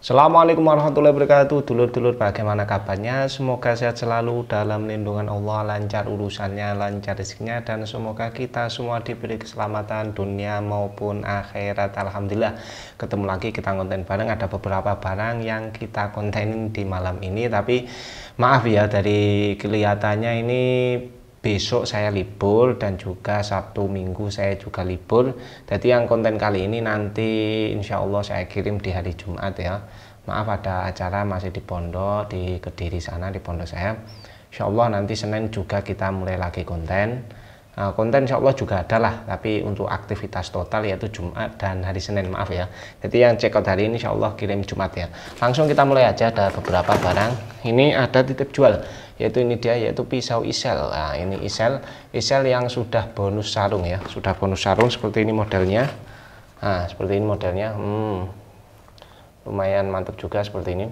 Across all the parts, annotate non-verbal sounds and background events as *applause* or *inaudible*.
Assalamualaikum warahmatullahi wabarakatuh Dulur-dulur bagaimana kabarnya Semoga sehat selalu dalam lindungan Allah Lancar urusannya, lancar rezekinya Dan semoga kita semua diberi keselamatan Dunia maupun akhirat Alhamdulillah Ketemu lagi kita konten bareng Ada beberapa barang yang kita kontenin di malam ini Tapi maaf ya dari kelihatannya ini besok saya libur dan juga Sabtu Minggu saya juga libur jadi yang konten kali ini nanti insya Allah saya kirim di hari Jumat ya maaf ada acara masih di pondok di Kediri sana di pondok saya insya Allah nanti Senin juga kita mulai lagi konten Nah, konten insya Allah juga ada lah, tapi untuk aktivitas total yaitu Jumat dan hari Senin, maaf ya. Jadi yang check out hari ini insya Allah kirim Jumat ya. Langsung kita mulai aja, ada beberapa barang. Ini ada titip jual, yaitu ini dia, yaitu pisau isel. Nah, ini isel, isel yang sudah bonus sarung ya, sudah bonus sarung seperti ini modelnya. Nah, seperti ini modelnya, hmm, lumayan mantap juga seperti ini.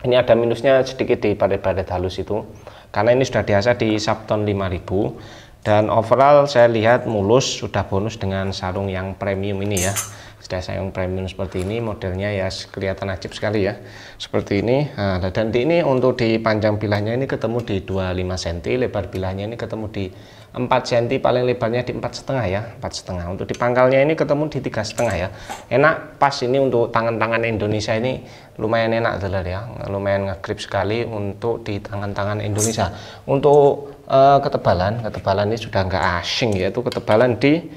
Ini ada minusnya sedikit di padat-padat halus itu, karena ini sudah biasa di Sabton 5000 dan overall saya lihat mulus sudah bonus dengan sarung yang premium ini ya sudah saya yang premium seperti ini modelnya ya kelihatan ajib sekali ya seperti ini nah, dan di ini untuk di panjang bilahnya ini ketemu di 25 cm lebar bilahnya ini ketemu di 4 cm paling lebarnya di empat setengah ya empat setengah untuk di pangkalnya ini ketemu di tiga setengah ya enak pas ini untuk tangan-tangan Indonesia ini lumayan enak telur ya lumayan ngegrip sekali untuk di tangan-tangan Indonesia untuk uh, ketebalan ketebalan ini sudah enggak asing yaitu ketebalan di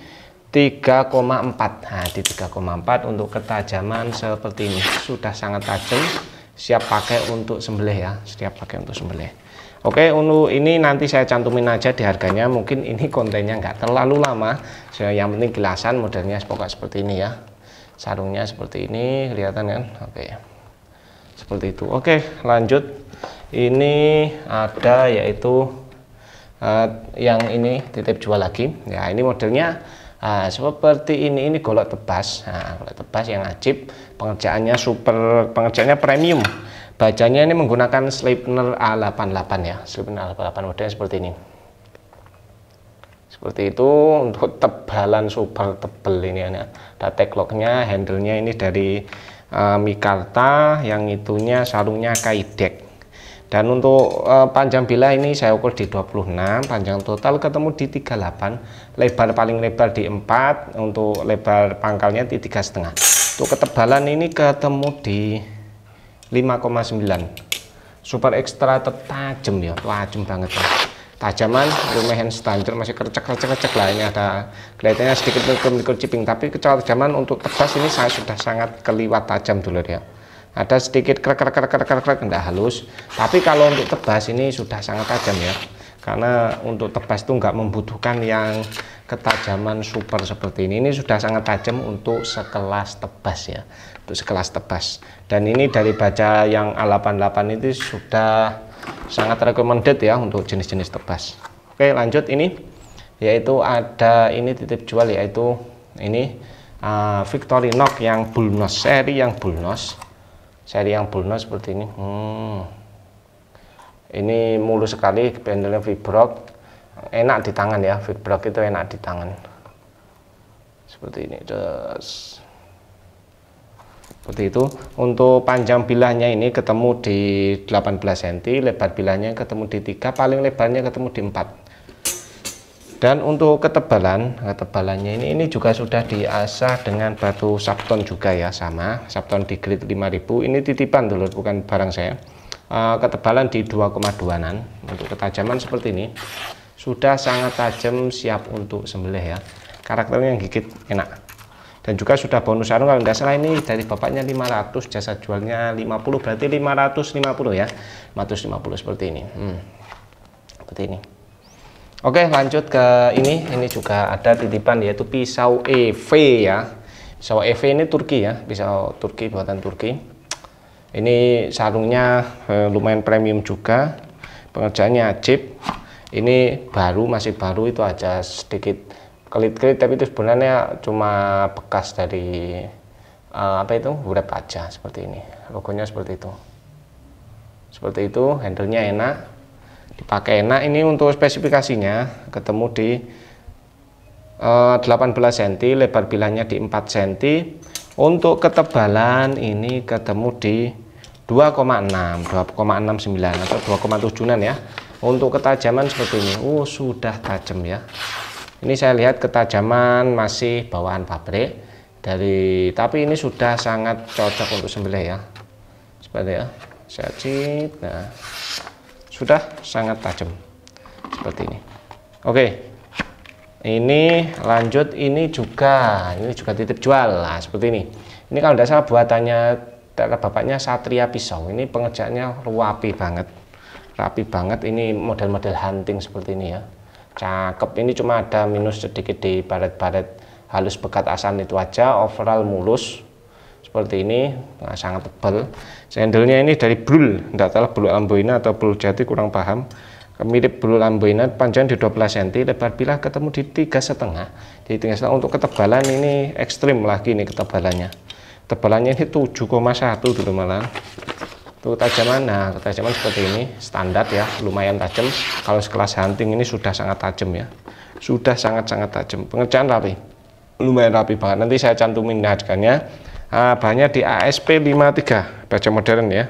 3,4 nah di 3,4 untuk ketajaman seperti ini sudah sangat tajam siap pakai untuk sembelih ya siap pakai untuk sembelih Oke, untuk ini nanti saya cantumin aja di harganya. Mungkin ini kontennya nggak terlalu lama. So, yang penting gelasan modelnya pokoknya seperti ini ya. Sarungnya seperti ini, kelihatan kan? Oke. Seperti itu. Oke, lanjut. Ini ada yaitu uh, yang ini titip jual lagi. Ya, ini modelnya uh, seperti ini ini golok tebas nah, golok tebas yang ajib pengerjaannya super pengerjaannya premium Bacanya ini menggunakan Sleipner A88 ya, Sleipner A88 modelnya seperti ini. Seperti itu untuk tebalan super tebel ini ya. ada clocknya, handle-nya ini dari uh, Mikarta, yang itunya sarungnya Kaidek. Dan untuk uh, panjang bila ini saya ukur di 26, panjang total ketemu di 38, lebar paling lebar di 4, untuk lebar pangkalnya di tiga setengah. Untuk ketebalan ini ketemu di 5,9 super ekstra tajam ya tajam banget ya. tajaman lumayan standar masih kercek kercek kercek lah ini ada kelihatannya sedikit mikro chipping tapi kecuali tajaman untuk tebas ini saya sudah sangat keliwat tajam dulu ya ada sedikit krek krek krek krek krek enggak halus tapi kalau untuk tebas ini sudah sangat tajam ya karena untuk tebas itu nggak membutuhkan yang ketajaman super seperti ini ini sudah sangat tajam untuk sekelas tebas ya untuk sekelas tebas dan ini dari baja yang A88 itu sudah sangat recommended ya untuk jenis-jenis tebas oke lanjut ini yaitu ada ini titip jual yaitu ini uh, Victorinox yang bulnos seri yang bulnos seri yang bulnos seperti ini hmm ini mulus sekali handlenya vibrok enak di tangan ya vibrok itu enak di tangan seperti ini terus seperti itu untuk panjang bilahnya ini ketemu di 18 cm lebar bilahnya ketemu di 3 paling lebarnya ketemu di 4 dan untuk ketebalan ketebalannya ini ini juga sudah diasah dengan batu sabton juga ya sama sabton di grade 5000 ini titipan dulu bukan barang saya Eh, ketebalan di 2,2an untuk ketajaman seperti ini sudah sangat tajam siap untuk sembelih ya karakternya yang gigit enak dan juga sudah bonus sarung kalau tidak salah ini dari bapaknya 500 jasa jualnya 50 berarti 550 ya 550 seperti ini hmm. seperti ini Oke lanjut ke ini ini juga ada titipan yaitu pisau EV ya pisau EV ini Turki ya pisau Turki buatan Turki ini sarungnya eh, lumayan premium juga pengerjaannya chip. ini baru masih baru itu aja sedikit kelit-kelit tapi itu sebenarnya cuma bekas dari eh, apa itu wrap aja seperti ini logonya seperti itu seperti itu handlenya enak dipakai enak ini untuk spesifikasinya ketemu di 18 eh, cm lebar bilahnya di 4 cm untuk ketebalan ini ketemu di 2,6 2,69 atau 27 ya untuk ketajaman seperti ini Oh sudah tajam ya ini saya lihat ketajaman masih bawaan pabrik dari tapi ini sudah sangat cocok untuk sembelih ya seperti ya saya cip nah sudah sangat tajam seperti ini oke ini lanjut ini juga ini juga titip jual lah seperti ini ini kalau tidak salah buatannya kata bapaknya Satria Pisau ini pengerjaannya rapi banget rapi banget ini model-model hunting seperti ini ya cakep ini cuma ada minus sedikit di baret-baret halus bekat asam itu aja overall mulus seperti ini nah, sangat tebal sendelnya ini dari brul Enggak tahu brul amboina atau brul jati kurang paham Kemirip bulu lamboina panjang di 12 cm lebar bilah ketemu di tiga setengah di tiga setengah untuk ketebalan ini ekstrim lagi nih ketebalannya tebalannya ini 7,1 dulu malah tuh tajaman nah tajaman seperti ini standar ya lumayan tajam kalau sekelas hunting ini sudah sangat tajam ya sudah sangat-sangat tajam pengerjaan rapi lumayan rapi banget nanti saya cantumin harganya nah, bahannya di ASP 53 baca modern ya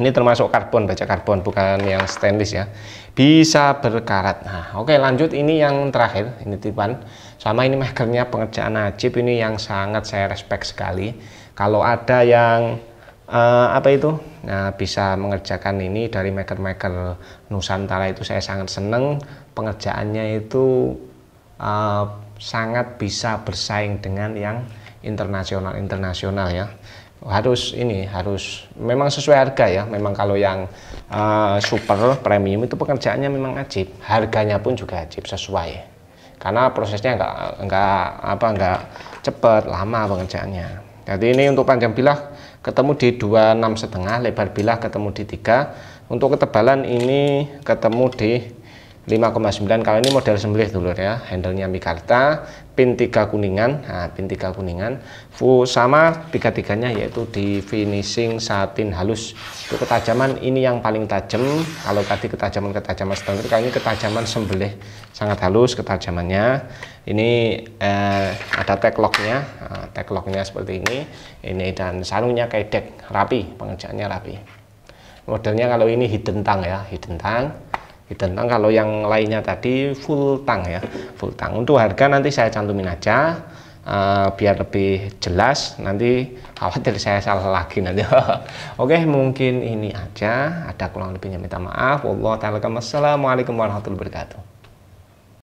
ini termasuk karbon baja karbon bukan yang stainless ya bisa berkarat nah oke lanjut ini yang terakhir ini tipan sama ini makernya pengerjaan Najib ini yang sangat saya respect sekali kalau ada yang uh, apa itu nah bisa mengerjakan ini dari maker-maker Nusantara itu saya sangat seneng pengerjaannya itu uh, sangat bisa bersaing dengan yang internasional internasional ya harus ini harus memang sesuai harga ya memang kalau yang uh, super premium itu pekerjaannya memang ajib harganya pun juga ajib sesuai karena prosesnya enggak enggak apa enggak cepet lama pekerjaannya jadi ini untuk panjang bilah ketemu di 26 setengah lebar bilah ketemu di tiga untuk ketebalan ini ketemu di 5,9 kalau ini model sembelih dulu ya handlenya Mikarta pin 3 kuningan nah pin 3 kuningan full sama tiga tiganya yaitu di finishing satin halus itu ketajaman ini yang paling tajam kalau tadi ketajaman ketajaman standar kali ini ketajaman sembelih sangat halus ketajamannya ini eh, ada tag locknya nah, tag locknya seperti ini ini dan sarungnya kayak deck, rapi pengerjaannya rapi modelnya kalau ini hidden tang ya hidden tang tentang kan kalau yang lainnya tadi full tank ya full tank untuk harga nanti saya cantumin aja uh, biar lebih jelas nanti khawatir saya salah lagi nanti *laughs* oke mungkin ini aja ada kurang lebihnya minta maaf Allah ta'ala assalamualaikum warahmatullahi wabarakatuh